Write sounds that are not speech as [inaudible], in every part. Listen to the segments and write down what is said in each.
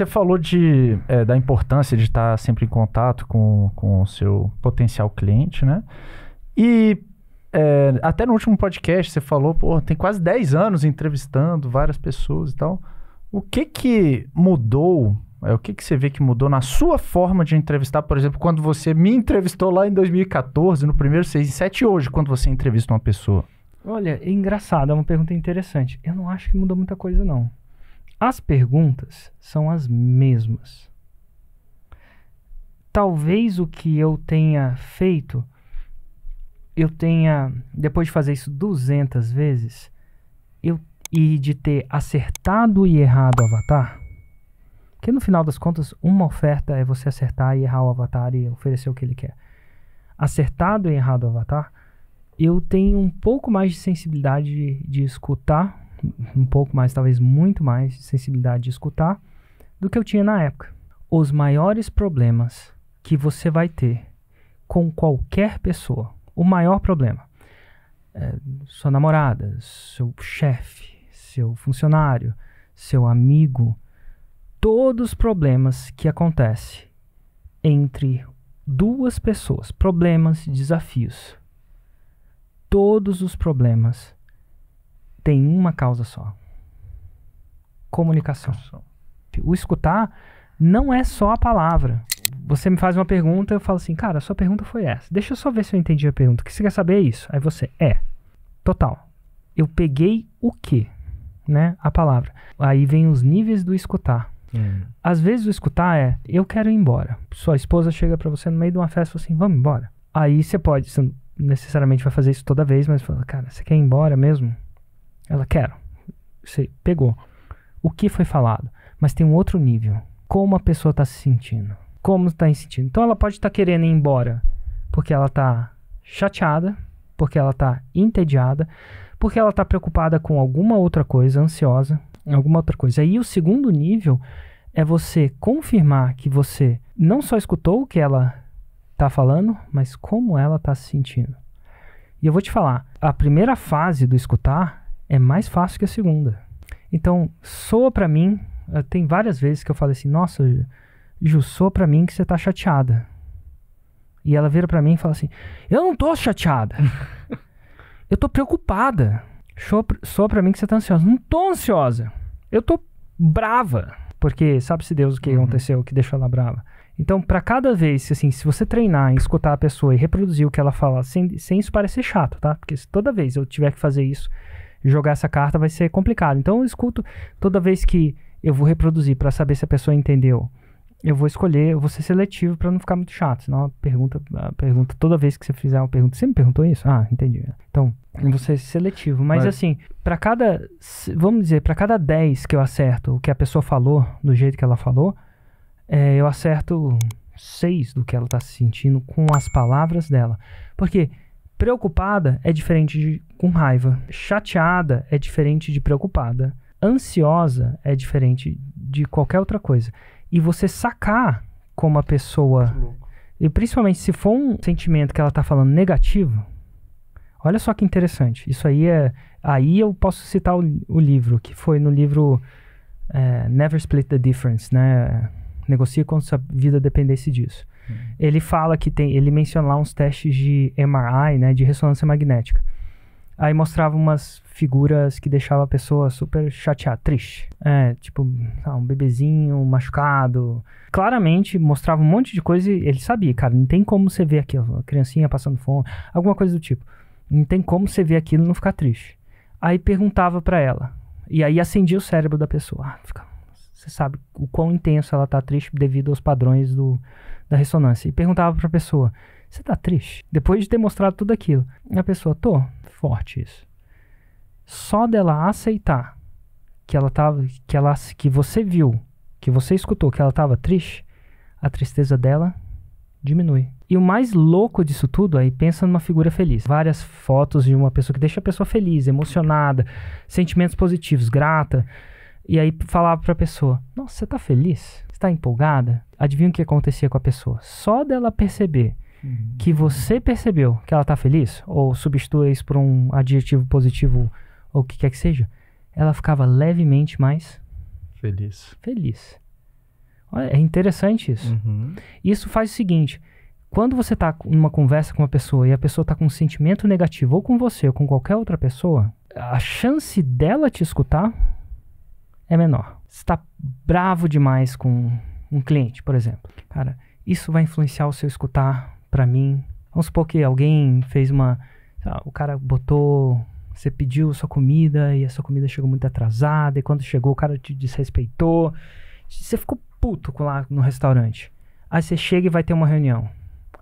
Você falou de, é, da importância de estar sempre em contato com, com o seu potencial cliente, né? E é, até no último podcast você falou, pô, tem quase 10 anos entrevistando várias pessoas e tal. O que que mudou? É, o que que você vê que mudou na sua forma de entrevistar? Por exemplo, quando você me entrevistou lá em 2014, no primeiro 6 e 7, e hoje, quando você entrevista uma pessoa? Olha, é engraçado, é uma pergunta interessante. Eu não acho que mudou muita coisa, não. As perguntas são as mesmas. Talvez o que eu tenha feito, eu tenha, depois de fazer isso 200 vezes, eu e de ter acertado e errado o avatar, porque no final das contas, uma oferta é você acertar e errar o avatar e oferecer o que ele quer. Acertado e errado o avatar, eu tenho um pouco mais de sensibilidade de, de escutar um pouco mais, talvez muito mais, de sensibilidade de escutar do que eu tinha na época. Os maiores problemas que você vai ter com qualquer pessoa, o maior problema, é, sua namorada, seu chefe, seu funcionário, seu amigo, todos os problemas que acontecem entre duas pessoas, problemas, desafios, todos os problemas tem uma causa só: comunicação. O escutar não é só a palavra. Você me faz uma pergunta, eu falo assim, cara, a sua pergunta foi essa. Deixa eu só ver se eu entendi a pergunta. O que você quer saber é isso? Aí você, é. Total. Eu peguei o quê? Né? A palavra. Aí vem os níveis do escutar. Hum. Às vezes o escutar é, eu quero ir embora. Sua esposa chega para você no meio de uma festa e fala assim, vamos embora. Aí você pode, você não necessariamente vai fazer isso toda vez, mas fala, cara, você quer ir embora mesmo? Ela quer. Você pegou. O que foi falado? Mas tem um outro nível. Como a pessoa está se sentindo? Como está se sentindo? Então ela pode estar tá querendo ir embora porque ela está chateada, porque ela está entediada, porque ela está preocupada com alguma outra coisa, ansiosa, alguma outra coisa. aí o segundo nível é você confirmar que você não só escutou o que ela está falando, mas como ela está se sentindo. E eu vou te falar, a primeira fase do escutar é mais fácil que a segunda. Então, soa para mim, eh, tem várias vezes que eu falei assim: "Nossa, Ju, soa para mim que você tá chateada". E ela vira para mim e fala assim: "Eu não tô chateada. eu tô preocupada. Soa para mim que você tá ansiosa. Não tô ansiosa. Eu tô brava, porque sabe-se Deus o que uhum. aconteceu, que deixou ela brava. Então, para cada vez, assim, se você treinar em escutar a pessoa e reproduzir o que ela fala, sem, sem isso parecer chato, tá? Porque se toda vez eu tiver que fazer isso, jogar essa carta vai ser complicado. Então eu escuto toda vez que eu vou reproduzir para saber se a pessoa entendeu. Eu vou escolher, eu vou ser seletivo para não ficar muito chato. Senão a pergunta, a pergunta, toda vez que você fizer uma pergunta, você me perguntou isso? Ah, entendi. Então, eu vou ser seletivo. Mas, mas... assim, para cada, vamos dizer, para cada 10 que eu acerto o que a pessoa falou, do jeito que ela falou, é, eu acerto 6 do que ela tá sentindo com as palavras dela. Porque Preocupada é diferente de com raiva. Chateada é diferente de preocupada. Ansiosa é diferente de qualquer outra coisa. E você sacar como a pessoa. E principalmente se for um sentimento que ela está falando negativo, olha só que interessante. Isso aí é. Aí eu posso citar o, o livro, que foi no livro é, Never Split the Difference, né? Negocia se sua vida dependesse disso. Ele fala que tem, ele menciona lá uns testes de MRI, né, de ressonância magnética. Aí mostrava umas figuras que deixava a pessoa super chateada, triste. É, tipo, ah, um bebezinho machucado. Claramente mostrava um monte de coisa e ele sabia, cara, não tem como você ver aquilo, uma criancinha passando fome, alguma coisa do tipo. Não tem como você ver aquilo e não ficar triste. Aí perguntava para ela. E aí acendia o cérebro da pessoa. Ah, fica, você sabe o quão intenso ela tá triste devido aos padrões do, da ressonância e perguntava para a pessoa: Você tá triste? Depois de ter mostrado tudo aquilo, a pessoa: Tô, forte isso. Só dela aceitar que ela tava, que ela, que você viu, que você escutou que ela estava triste, a tristeza dela diminui. E o mais louco disso tudo aí, pensa numa figura feliz. Várias fotos de uma pessoa que deixa a pessoa feliz, emocionada, sentimentos positivos, grata. E aí falava para a pessoa: "Nossa, você tá feliz?" está empolgada, adivinha o que acontecia com a pessoa? Só dela perceber uhum. que você percebeu que ela está feliz, ou substitua isso por um adjetivo positivo ou o que quer que seja, ela ficava levemente mais feliz. Feliz. Olha, é interessante isso. Uhum. Isso faz o seguinte: quando você está numa conversa com uma pessoa e a pessoa está com um sentimento negativo, ou com você, ou com qualquer outra pessoa, a chance dela te escutar é menor. Está bravo demais com um cliente, por exemplo. Cara, isso vai influenciar o seu escutar para mim. Vamos supor que alguém fez uma, o cara botou, você pediu sua comida e a sua comida chegou muito atrasada e quando chegou o cara te desrespeitou. Você ficou puto lá no restaurante. Aí você chega e vai ter uma reunião.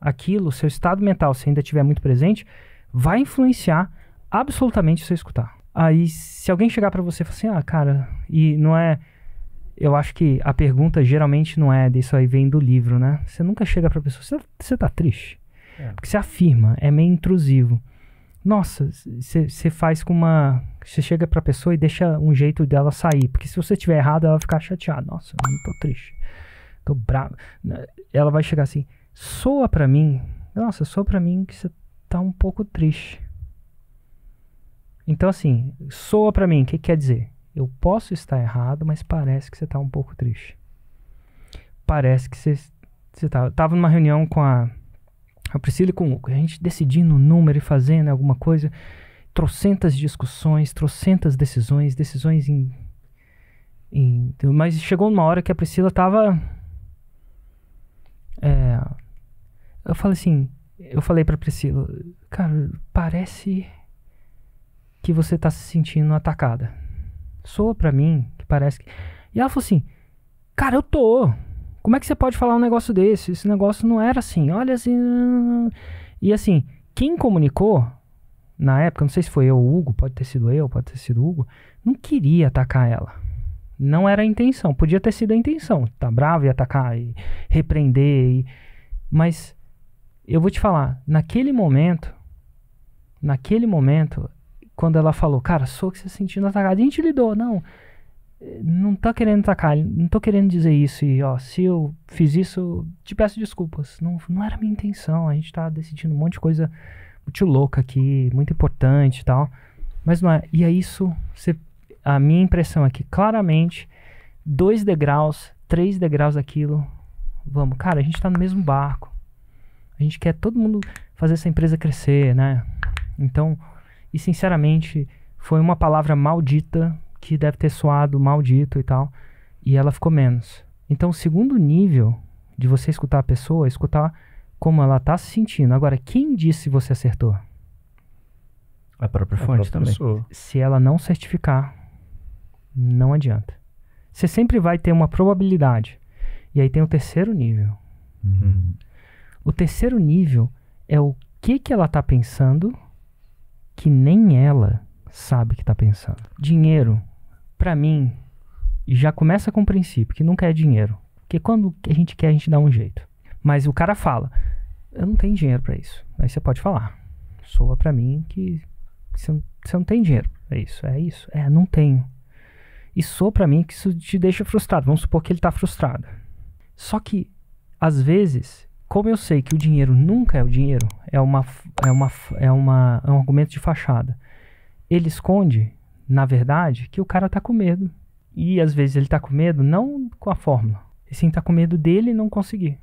Aquilo, seu estado mental, se ainda estiver muito presente, vai influenciar absolutamente o seu escutar. Aí, se alguém chegar para você e falar assim, ah, cara, e não é. Eu acho que a pergunta geralmente não é disso aí, vem do livro, né? Você nunca chega pra pessoa, você tá triste? É. Porque você afirma, é meio intrusivo. Nossa, você faz com uma. Você chega pra pessoa e deixa um jeito dela sair. Porque se você tiver errado, ela vai ficar chateada. Nossa, eu não tô triste. Tô bravo. Ela vai chegar assim, soa pra mim. Nossa, soa pra mim que você tá um pouco triste. Então, assim, soa para mim, o que quer dizer? Eu posso estar errado, mas parece que você tá um pouco triste. Parece que você, você tá. Eu tava numa reunião com a, a Priscila e com o a gente decidindo o número e fazendo alguma coisa, trocentas discussões, trocentas decisões, decisões em. em mas chegou uma hora que a Priscila tava. É, eu falei assim, eu falei para Priscila, cara, parece que você está se sentindo atacada. Soa para mim que parece que. E ela falou assim: Cara, eu tô. Como é que você pode falar um negócio desse? Esse negócio não era assim. Olha assim. E assim, quem comunicou na época, não sei se foi eu ou Hugo, pode ter sido eu, pode ter sido Hugo, não queria atacar ela. Não era a intenção. Podia ter sido a intenção. Tá bravo e atacar e repreender. E... Mas eu vou te falar, naquele momento, naquele momento, quando ela falou, cara, sou que você se sentindo atacado. A gente lidou, não. Não tô querendo atacar, não tô querendo dizer isso. E ó, se eu fiz isso, te peço desculpas. Não, não era minha intenção. A gente tá decidindo um monte de coisa muito louca aqui, muito importante e tal. Mas não é. E é isso. Você, a minha impressão é que claramente, dois degraus, três degraus daquilo. Vamos, cara, a gente tá no mesmo barco. A gente quer todo mundo fazer essa empresa crescer, né? Então, e sinceramente, foi uma palavra maldita que deve ter soado maldito e tal. E ela ficou menos. Então, o segundo nível de você escutar a pessoa é escutar como ela está se sentindo. Agora, quem disse se você acertou? A própria fonte a própria também. Pessoa. Se ela não certificar, não adianta. Você sempre vai ter uma probabilidade. E aí tem o terceiro nível. Uhum. O terceiro nível é o que, que ela está pensando que nem ela sabe que tá pensando. Dinheiro, para mim, já começa com o princípio que nunca é dinheiro. Porque quando a gente quer, a gente dá um jeito. Mas o cara fala: Eu não tenho dinheiro para isso. Aí você pode falar: Soa para mim que você não, você não tem dinheiro. É isso, é isso. É, não tenho. E soa para mim que isso te deixa frustrado. Vamos supor que ele tá frustrado. Só que, às vezes, como eu sei que o dinheiro nunca é o dinheiro, é, uma, é, uma, é, uma, é um argumento de fachada. Ele esconde, na verdade, que o cara tá com medo. E às vezes ele tá com medo não com a fórmula, e sim tá com medo dele não conseguir.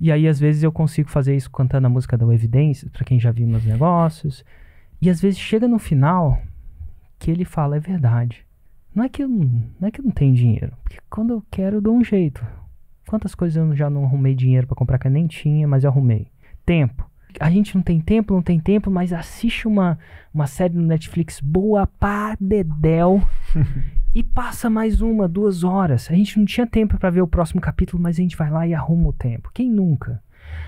E aí às vezes eu consigo fazer isso cantando a música da evidência para quem já viu meus negócios. E às vezes chega no final que ele fala é verdade. Não é que eu não, não é que eu não tenho dinheiro, porque quando eu quero eu dou um jeito. Quantas coisas eu já não arrumei dinheiro para comprar que eu nem tinha, mas eu arrumei. Tempo. A gente não tem tempo, não tem tempo, mas assiste uma, uma série no Netflix boa pá dedéu [laughs] e passa mais uma, duas horas. A gente não tinha tempo para ver o próximo capítulo, mas a gente vai lá e arruma o tempo. Quem nunca?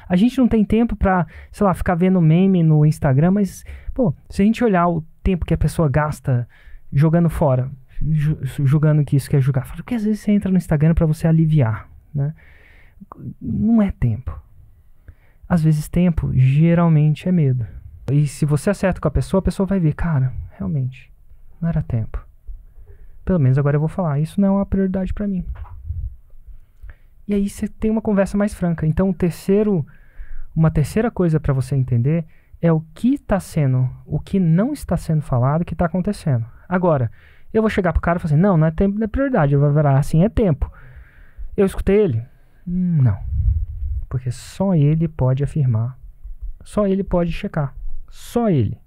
A gente não tem tempo para, sei lá, ficar vendo meme no Instagram, mas, pô, se a gente olhar o tempo que a pessoa gasta jogando fora, julgando que isso quer julgar, porque às vezes você entra no Instagram para você aliviar. Né? Não é tempo. Às vezes, tempo geralmente é medo. E se você acerta com a pessoa, a pessoa vai ver, cara, realmente, não era tempo. Pelo menos agora eu vou falar, isso não é uma prioridade para mim. E aí você tem uma conversa mais franca. Então, terceiro, uma terceira coisa para você entender é o que está sendo, o que não está sendo falado, o que está acontecendo. Agora, eu vou chegar pro cara e falar assim, não, não é tempo, não é prioridade. Ele vai falar assim, é tempo. Eu escutei ele? Não. Porque só ele pode afirmar. Só ele pode checar. Só ele.